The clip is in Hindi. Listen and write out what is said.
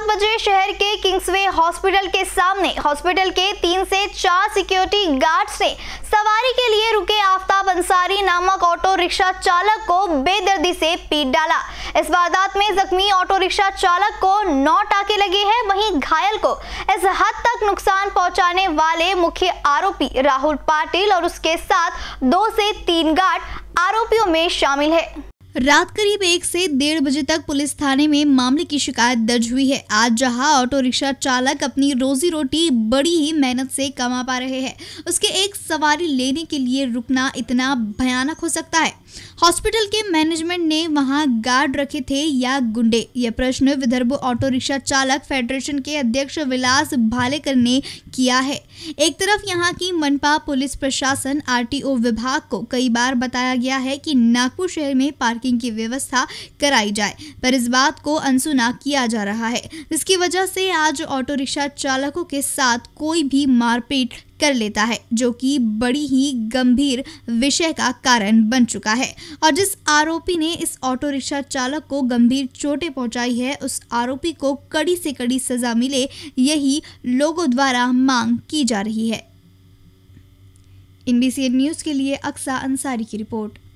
सात बजे शहर के किंग्सवे हॉस्पिटल के सामने हॉस्पिटल के तीन से चार सिक्योरिटी गार्ड्स ने सवारी के लिए रुके आफ्ताब अंसारी नामक ऑटो रिक्शा चालक को बेदर्दी से पीट डाला इस वारदात में जख्मी ऑटो रिक्शा चालक को नौ टाके लगे हैं वहीं घायल को इस हद तक नुकसान पहुंचाने वाले मुख्य आरोपी राहुल पाटिल और उसके साथ दो से तीन गार्ड आरोपियों में शामिल है रात करीब एक से डेढ़ बजे तक पुलिस थाने में मामले की शिकायत दर्ज हुई है आज जहां ऑटो रिक्शा चालक अपनी रोजी रोटी बड़ी ही मेहनत से कमा पा रहे हैं उसके एक सवारी लेने के लिए रुकना इतना भयानक हो सकता है हॉस्पिटल के मैनेजमेंट ने वहां गार्ड रखे थे या गुंडे यह प्रश्न विदर्भ ऑटो रिक्शा चालक फेडरेशन के अध्यक्ष विलास भालेकर ने किया है एक तरफ यहाँ की मनपा पुलिस प्रशासन आर विभाग को कई बार बताया गया है कि नागपुर शहर में पार्किंग पार्किंग की व्यवस्था कराई जाए पर इस बात को अनसुना किया जा रहा है जिसकी वजह से आज ऑटो रिक्शा चालकों के साथ कोई भी मारपीट कर लेता है जो कि बड़ी ही गंभीर विषय का कारण बन चुका है और जिस आरोपी ने इस ऑटो रिक्शा चालक को गंभीर चोटें पहुंचाई है उस आरोपी को कड़ी से कड़ी सजा मिले यही लोगों द्वारा मांग की जा रही है इन न्यूज़ के लिए अक्सा अंसारी की रिपोर्ट